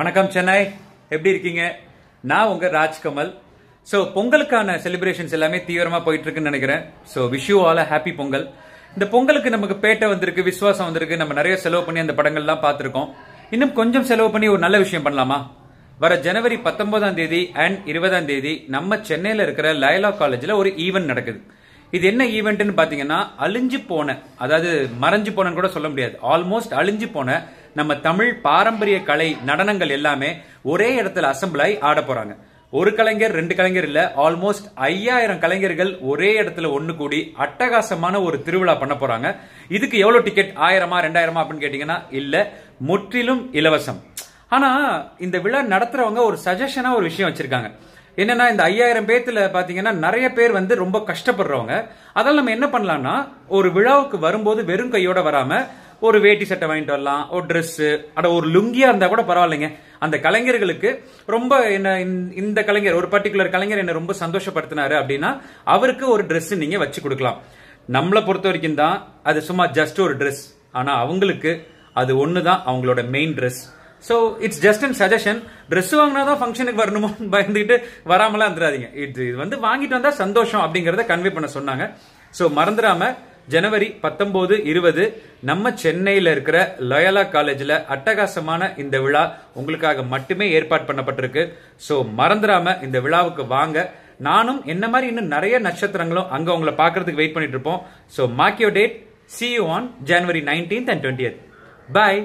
வணக்கம் சென்னை எப்படி இருக்கீங்க நான் உங்கள் ராஜ்கமல் ஸோ பொங்கலுக்கான செலிப்ரேஷன்ஸ் எல்லாமே தீவிரமாக போயிட்டு இருக்குன்னு நினைக்கிறேன் so wish you all happy Pongal இந்த பொங்கலுக்கு நமக்கு பேட்டை வந்திருக்கு விஸ்வாசம் வந்திருக்கு நம்ம நிறைய செலவு பண்ணி அந்த படங்கள்லாம் பார்த்துருக்கோம் இன்னும் கொஞ்சம் செலவு பண்ணி ஒரு நல்ல விஷயம் பண்ணலாமா வர ஜனவரி பத்தொன்பதாம் தேதி அண்ட் இருபதாம் தேதி நம்ம சென்னையில் இருக்கிற லயலா காலேஜில் ஒரு ஈவெண்ட் நடக்குது இது என்ன ஈவெண்ட்னு பார்த்தீங்கன்னா அழிஞ்சு போன அதாவது மறைஞ்சு போனன்னு கூட சொல்ல முடியாது ஆல்மோஸ்ட் அழிஞ்சு போன நம்ம தமிழ் பாரம்பரிய கலை நடனங்கள் எல்லாமே ஒரே இடத்துல அசம்பிள் ஆகி ஆட போறாங்க ஒரு கலைஞர் ரெண்டு கலைஞர் இல்ல ஆல்மோஸ்ட் ஐயாயிரம் கலைஞர்கள் ஒரே இடத்துல ஒண்ணு கூடி அட்டகாசமான ஒரு திருவிழா பண்ண போறாங்க இதுக்கு எவ்வளவு டிக்கெட் ஆயிரமா ரெண்டாயிரமா அப்படின்னு கேட்டீங்கன்னா இல்ல முற்றிலும் இலவசம் ஆனா இந்த விழா நடத்துறவங்க ஒரு சஜஷனா ஒரு விஷயம் வச்சிருக்காங்க என்னன்னா இந்த ஐயாயிரம் பேத்துல பாத்தீங்கன்னா நிறைய பேர் வந்து ரொம்ப கஷ்டப்படுறவங்க அதெல்லாம் நம்ம என்ன பண்ணலாம்னா ஒரு விழாவுக்கு வரும்போது வெறும் கையோட வராம ஒரு வேட்டி சட்டை வாங்கிட்டு வரலாம் ஒரு ட்ரெஸ்ஸு அட ஒரு லுங்கியா இருந்தா கூட பரவாயில்லைங்க அந்த கலைஞர்களுக்கு ரொம்ப என்ன இந்த கலைஞர் ஒரு பர்டிகுலர் கலைஞர் என்ன ரொம்ப சந்தோஷப்படுத்தினாரு அப்படின்னா அவருக்கு ஒரு ட்ரெஸ் நீங்க வச்சு கொடுக்கலாம் நம்மளை பொறுத்த வரைக்கும் தான் அது சும்மா ஜஸ்ட் ஒரு ட்ரெஸ் ஆனா அவங்களுக்கு அது ஒன்று தான் அவங்களோட main dress so it's just an suggestion dress வாங்கினா தான் ஃபங்க்ஷனுக்கு வரணுமோ பயந்துக்கிட்டு வராமலாம் வந்துடாதீங்க இது இது வந்து வாங்கிட்டு வந்தால் சந்தோஷம் அப்படிங்கிறத கன்வே பண்ண சொன்னாங்க ஸோ மறந்துடாம ஜனவரி பத்தொம்போது இருபது நம்ம சென்னையில் இருக்கிற லயலா காலேஜில் அட்டகாசமான இந்த விழா உங்களுக்காக மட்டுமே ஏற்பாடு பண்ணப்பட்டிருக்கு ஸோ மறந்துடாம இந்த விழாவுக்கு வாங்க நானும் என்ன மாதிரி இன்னும் நிறைய நட்சத்திரங்களும் அங்கே உங்களை பார்க்கறதுக்கு வெயிட் பண்ணிட்டு இருப்போம் so mark your date see you on January nineteenth and twenty bye